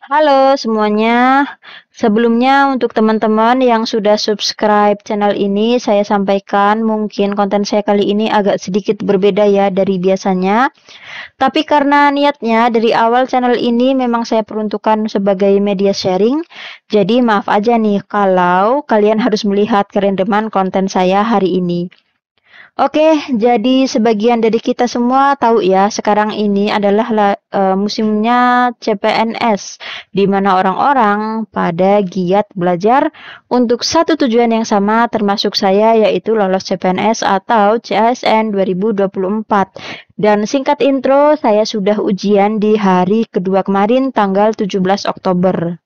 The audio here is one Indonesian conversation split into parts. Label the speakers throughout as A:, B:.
A: Halo semuanya. Sebelumnya untuk teman-teman yang sudah subscribe channel ini saya sampaikan mungkin konten saya kali ini agak sedikit berbeda ya dari biasanya. Tapi karena niatnya dari awal channel ini memang saya peruntukkan sebagai media sharing. Jadi maaf aja nih kalau kalian harus melihat kerendeman konten saya hari ini. Oke, jadi sebagian dari kita semua tahu ya, sekarang ini adalah la, e, musimnya CPNS, di mana orang-orang pada giat belajar untuk satu tujuan yang sama, termasuk saya, yaitu lolos CPNS atau CSN 2024. Dan singkat intro, saya sudah ujian di hari kedua kemarin, tanggal 17 Oktober.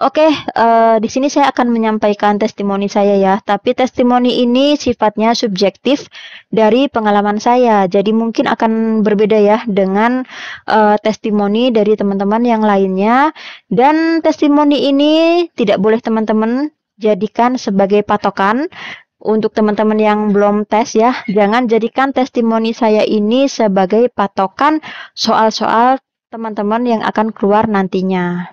A: Oke, uh, di sini saya akan menyampaikan testimoni saya ya, tapi testimoni ini sifatnya subjektif dari pengalaman saya, jadi mungkin akan berbeda ya dengan uh, testimoni dari teman-teman yang lainnya, dan testimoni ini tidak boleh teman-teman jadikan sebagai patokan untuk teman-teman yang belum tes ya, jangan jadikan testimoni saya ini sebagai patokan soal-soal teman-teman yang akan keluar nantinya.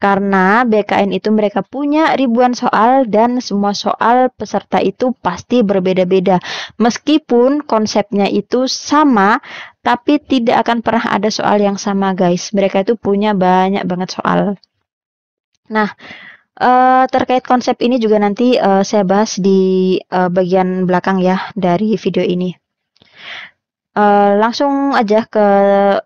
A: Karena BKN itu mereka punya ribuan soal dan semua soal peserta itu pasti berbeda-beda. Meskipun konsepnya itu sama, tapi tidak akan pernah ada soal yang sama guys. Mereka itu punya banyak banget soal. Nah, Uh, terkait konsep ini juga nanti uh, saya bahas di uh, bagian belakang ya dari video ini. Uh, langsung aja ke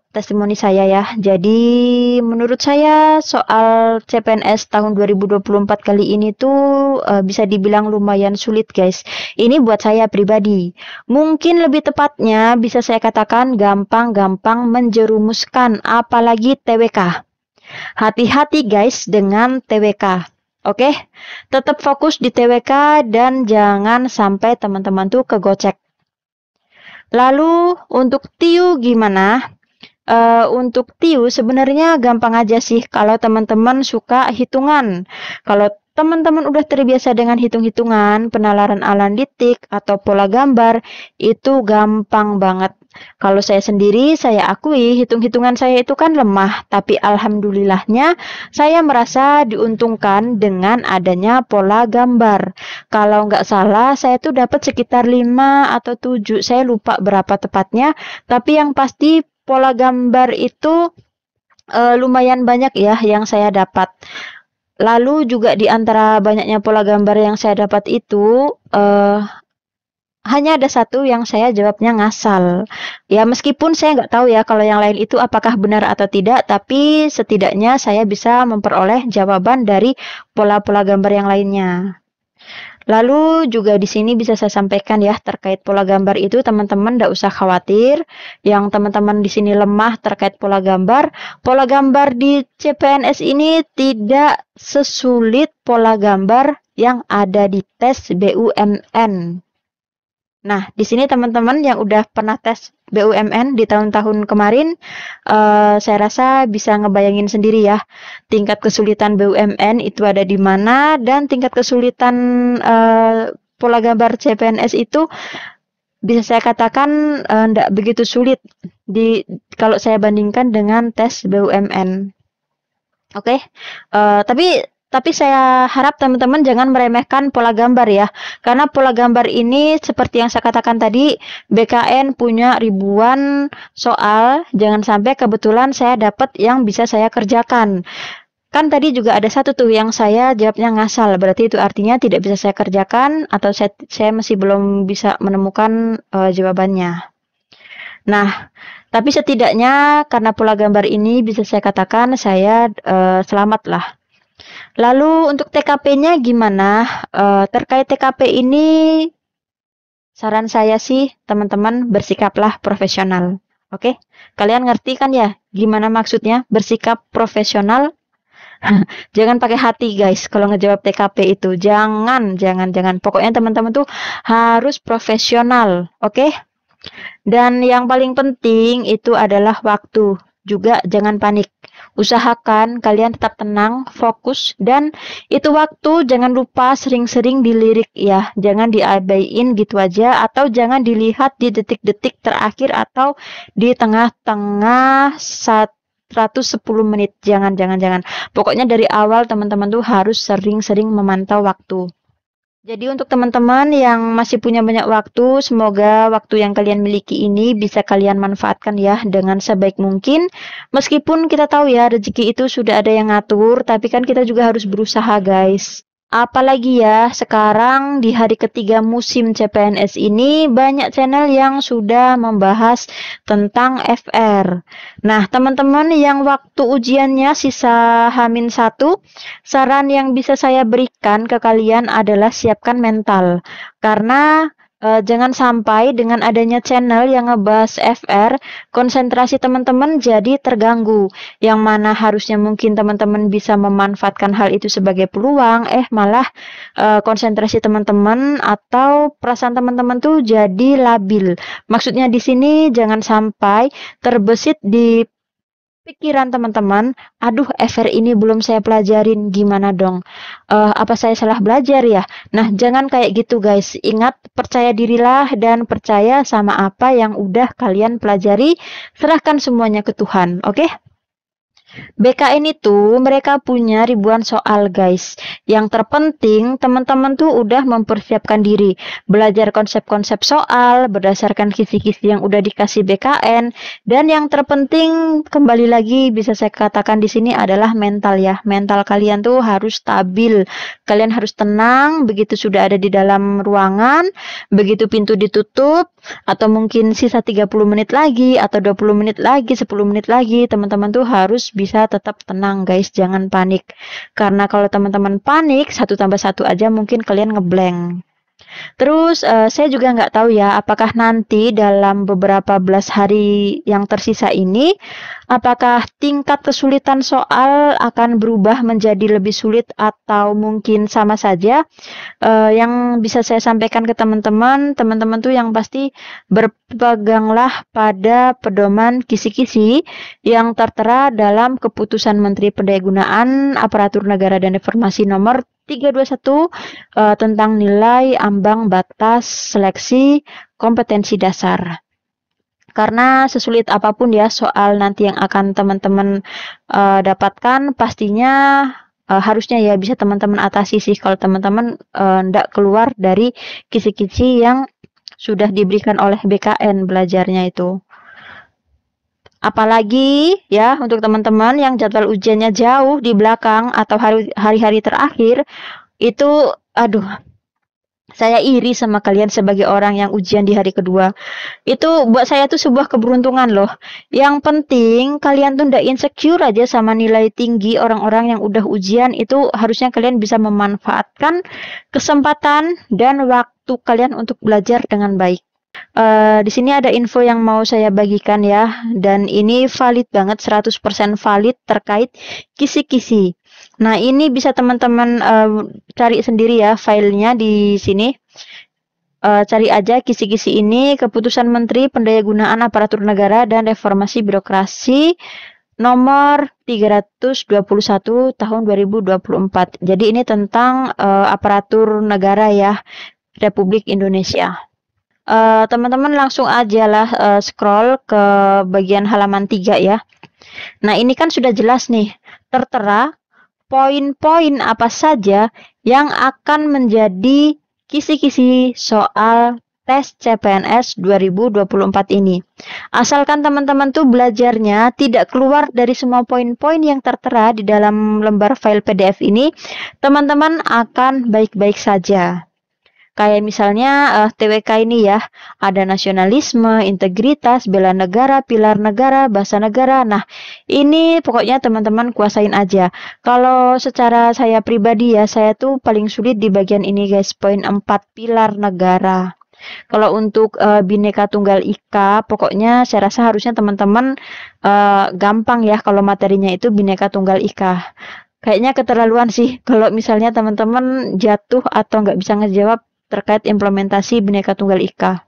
A: testimoni saya ya. Jadi menurut saya soal CPNS tahun 2024 kali ini tuh uh, bisa dibilang lumayan sulit guys. Ini buat saya pribadi. Mungkin lebih tepatnya bisa saya katakan gampang-gampang menjerumuskan apalagi TWK. Hati-hati guys dengan TWK. Oke, okay? tetap fokus di TWK dan jangan sampai teman-teman tuh kegocek. Lalu untuk tiu gimana? Uh, untuk tiu sebenarnya gampang aja sih kalau teman-teman suka hitungan. Kalau teman-teman udah terbiasa dengan hitung-hitungan, penalaran alanditik atau pola gambar itu gampang banget. Kalau saya sendiri, saya akui hitung-hitungan saya itu kan lemah, tapi alhamdulillahnya saya merasa diuntungkan dengan adanya pola gambar. Kalau nggak salah, saya tuh dapat sekitar 5 atau 7, saya lupa berapa tepatnya, tapi yang pasti pola gambar itu e, lumayan banyak ya yang saya dapat. Lalu juga di antara banyaknya pola gambar yang saya dapat itu, eh, hanya ada satu yang saya jawabnya ngasal. Ya meskipun saya nggak tahu ya kalau yang lain itu apakah benar atau tidak, tapi setidaknya saya bisa memperoleh jawaban dari pola-pola gambar yang lainnya. Lalu juga di sini bisa saya sampaikan ya terkait pola gambar itu teman-teman tidak -teman usah khawatir. Yang teman-teman di sini lemah terkait pola gambar, pola gambar di CPNS ini tidak sesulit pola gambar yang ada di tes BUMN. Nah, di sini teman-teman yang udah pernah tes BUMN di tahun-tahun kemarin, uh, saya rasa bisa ngebayangin sendiri ya, tingkat kesulitan BUMN itu ada di mana, dan tingkat kesulitan uh, pola gambar CPNS itu bisa saya katakan tidak eh, uh, begitu sulit di kalau saya bandingkan dengan tes BUMN. Oke, okay? uh, tapi tapi saya harap teman-teman jangan meremehkan pola gambar ya, karena pola gambar ini seperti yang saya katakan tadi, BKN punya ribuan soal, jangan sampai kebetulan saya dapat yang bisa saya kerjakan. Kan tadi juga ada satu tuh yang saya jawabnya ngasal, berarti itu artinya tidak bisa saya kerjakan atau saya, saya masih belum bisa menemukan uh, jawabannya. Nah, tapi setidaknya karena pola gambar ini bisa saya katakan saya uh, eh, selamat lah Lalu untuk TKP-nya gimana? E, terkait TKP ini saran saya sih teman-teman bersikaplah profesional. Oke? Kalian ngerti kan ya gimana maksudnya bersikap profesional? jangan pakai hati guys kalau ngejawab TKP itu. Jangan, jangan, jangan. Pokoknya teman-teman tuh harus profesional, oke? Okay? Dan yang paling penting itu adalah waktu. Juga jangan panik. Usahakan kalian tetap tenang, fokus, dan itu waktu jangan lupa sering-sering dilirik ya. Jangan diabaikan gitu aja atau jangan dilihat di detik-detik terakhir atau di tengah-tengah saat 110 menit. Jangan, jangan, jangan. Pokoknya dari awal teman-teman tuh harus sering-sering memantau waktu. Jadi untuk teman-teman yang masih punya banyak waktu, semoga waktu yang kalian miliki ini bisa kalian manfaatkan ya dengan sebaik mungkin. Meskipun kita tahu ya rezeki itu sudah ada yang ngatur, tapi kan kita juga harus berusaha guys. Apalagi ya, sekarang di hari ketiga musim CPNS ini banyak channel yang sudah membahas tentang FR. Nah, teman-teman yang waktu ujiannya sisa Hamin 1, saran yang bisa saya berikan ke kalian adalah siapkan mental. Karena Uh, jangan sampai dengan adanya channel yang ngebahas FR, konsentrasi teman-teman jadi terganggu. Yang mana harusnya mungkin teman-teman bisa memanfaatkan hal itu sebagai peluang, eh malah uh, konsentrasi teman-teman atau perasaan teman-teman tuh jadi labil. Maksudnya di sini jangan sampai terbesit di pikiran teman-teman, aduh FR ini belum saya pelajarin, gimana dong? Uh, apa saya salah belajar ya? Nah, jangan kayak gitu guys. Ingat, percaya dirilah dan percaya sama apa yang udah kalian pelajari, serahkan semuanya ke Tuhan, oke? Okay? BKN itu mereka punya ribuan soal guys. Yang terpenting teman-teman tuh udah mempersiapkan diri, belajar konsep-konsep soal berdasarkan kisi-kisi yang udah dikasih BKN dan yang terpenting kembali lagi bisa saya katakan di sini adalah mental ya. Mental kalian tuh harus stabil. Kalian harus tenang begitu sudah ada di dalam ruangan, begitu pintu ditutup, atau mungkin sisa 30 menit lagi atau 20 menit lagi 10 menit lagi teman-teman tuh harus bisa tetap tenang guys jangan panik karena kalau teman-teman panik satu tambah satu aja mungkin kalian ngeblank Terus uh, saya juga nggak tahu ya apakah nanti dalam beberapa belas hari yang tersisa ini apakah tingkat kesulitan soal akan berubah menjadi lebih sulit atau mungkin sama saja. Uh, yang bisa saya sampaikan ke teman-teman, teman-teman tuh yang pasti ber berpeganglah pada pedoman kisi-kisi yang tertera dalam keputusan Menteri Pendayagunaan Aparatur Negara dan Reformasi nomor 321 eh, tentang nilai ambang batas seleksi kompetensi dasar. Karena sesulit apapun ya soal nanti yang akan teman-teman eh, dapatkan pastinya uh, harusnya ya bisa teman-teman atasi sih kalau teman-teman uh, keluar dari kisi-kisi yang sudah diberikan oleh BKN belajarnya itu. Apalagi ya untuk teman-teman yang jadwal ujiannya jauh di belakang atau hari-hari terakhir itu aduh saya iri sama kalian sebagai orang yang ujian di hari kedua. Itu buat saya tuh sebuah keberuntungan loh. Yang penting kalian tuh ndak insecure aja sama nilai tinggi orang-orang yang udah ujian itu harusnya kalian bisa memanfaatkan kesempatan dan waktu waktu kalian untuk belajar dengan baik. Uh, di sini ada info yang mau saya bagikan ya dan ini valid banget 100% valid terkait kisi-kisi. Nah, ini bisa teman-teman uh, cari sendiri ya filenya di sini. Uh, cari aja kisi-kisi ini keputusan Menteri Pendayagunaan Aparatur Negara dan Reformasi Birokrasi nomor 321 tahun 2024. Jadi ini tentang uh, aparatur negara ya. Republik Indonesia. Eh, teman-teman uh, langsung aja langsung aja uh, eh, scroll ke bagian halaman 3 ya. Nah, ini kan sudah jelas nih, tertera poin-poin apa saja yang akan menjadi kisi-kisi soal tes CPNS 2024 ini. Asalkan teman-teman tuh belajarnya tidak keluar dari semua poin-poin yang tertera di dalam lembar file PDF ini, teman-teman akan baik-baik saja. Kayak misalnya uh, eh, TWK ini ya, ada nasionalisme, integritas, bela negara, pilar negara, bahasa negara. Nah, ini pokoknya teman-teman kuasain aja. Kalau secara saya pribadi ya, saya tuh paling sulit di bagian ini guys, poin 4 pilar negara. Kalau untuk uh, eh, bineka tunggal ika, pokoknya saya rasa harusnya teman-teman uh, gampang ya kalau materinya itu bineka tunggal ika. Kayaknya keterlaluan sih kalau misalnya teman-teman jatuh atau nggak bisa ngejawab terkait implementasi Bhinneka Tunggal Ika.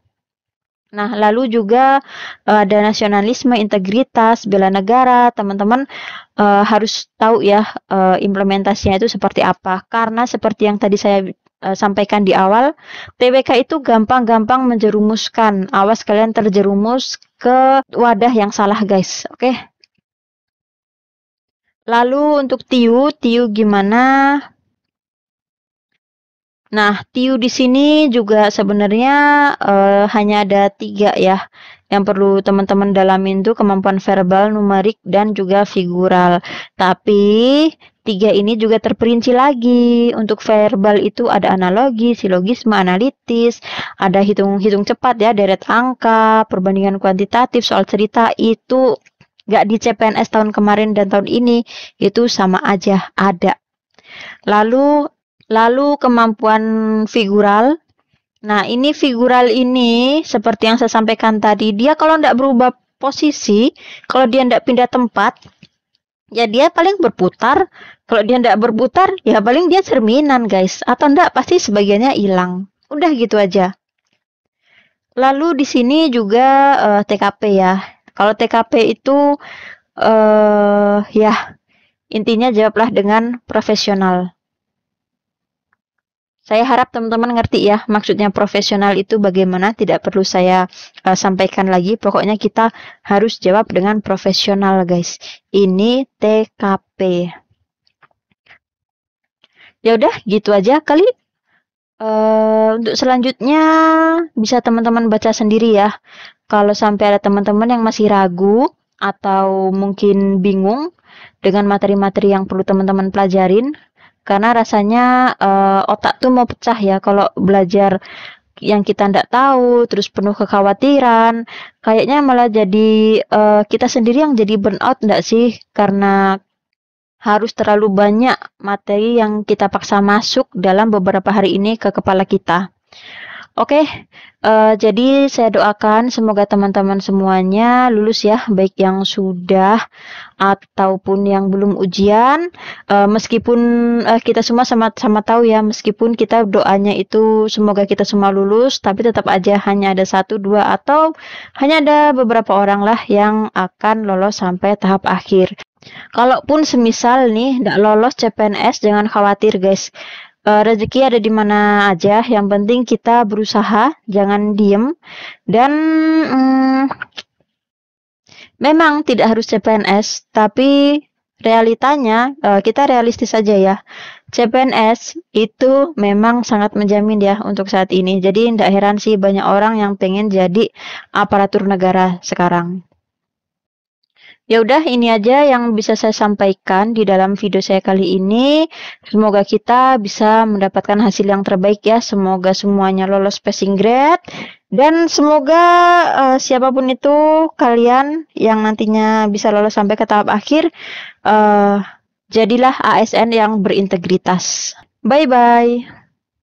A: Nah, lalu juga uh, ada nasionalisme, integritas, bela negara. Teman-teman uh, harus tahu ya uh, implementasinya itu seperti apa. Karena seperti yang tadi saya uh, sampaikan di awal, TWK itu gampang-gampang menjerumuskan. Awas kalian terjerumus ke wadah yang salah, guys. Oke. Okay? Lalu untuk TIU, TIU gimana? Nah, tiu di sini juga sebenarnya uh, hanya ada tiga ya yang perlu teman-teman dalamin tuh kemampuan verbal, numerik, dan juga figural. Tapi tiga ini juga terperinci lagi. Untuk verbal itu ada analogi, silogisme, analitis, ada hitung-hitung cepat ya, deret angka, perbandingan kuantitatif, soal cerita itu gak di CPNS tahun kemarin dan tahun ini itu sama aja ada. Lalu Lalu kemampuan figural. Nah, ini figural ini seperti yang saya sampaikan tadi, dia kalau tidak berubah posisi, kalau dia tidak pindah tempat, ya dia paling berputar. Kalau dia tidak berputar, ya paling dia cerminan, guys. Atau tidak, pasti sebagiannya hilang. Udah gitu aja. Lalu di sini juga uh, eh, TKP ya. Kalau TKP itu uh, ya intinya jawablah dengan profesional. Saya harap teman-teman ngerti ya maksudnya profesional itu bagaimana, tidak perlu saya uh, sampaikan lagi. Pokoknya kita harus jawab dengan profesional, guys. Ini TKP. Ya udah, gitu aja kali. Uh, untuk selanjutnya bisa teman-teman baca sendiri ya. Kalau sampai ada teman-teman yang masih ragu atau mungkin bingung dengan materi-materi yang perlu teman-teman pelajarin, karena rasanya uh, otak tuh mau pecah ya kalau belajar yang kita ndak tahu, terus penuh kekhawatiran, kayaknya malah jadi uh, kita sendiri yang jadi burnout ndak sih? Karena harus terlalu banyak materi yang kita paksa masuk dalam beberapa hari ini ke kepala kita. Oke, okay, uh, eh, jadi saya doakan semoga teman-teman semuanya lulus ya, baik yang sudah ataupun yang belum ujian. Uh, meskipun uh, kita semua sama-sama tahu ya, meskipun kita doanya itu semoga kita semua lulus, tapi tetap aja hanya ada satu, dua atau hanya ada beberapa orang lah yang akan lolos sampai tahap akhir. Kalaupun semisal nih tidak lolos CPNS, jangan khawatir guys uh, rezeki ada di mana aja. Yang penting kita berusaha, jangan diem. Dan um, memang tidak harus CPNS, tapi realitanya uh, kita realistis saja ya. CPNS itu memang sangat menjamin ya untuk saat ini. Jadi tidak heran sih banyak orang yang pengen jadi aparatur negara sekarang. Ya udah, ini aja yang bisa saya sampaikan di dalam video saya kali ini. Semoga kita bisa mendapatkan hasil yang terbaik ya. Semoga semuanya lolos passing grade dan semoga uh, siapapun itu kalian yang nantinya bisa lolos sampai ke tahap akhir uh, jadilah ASN yang berintegritas. Bye bye.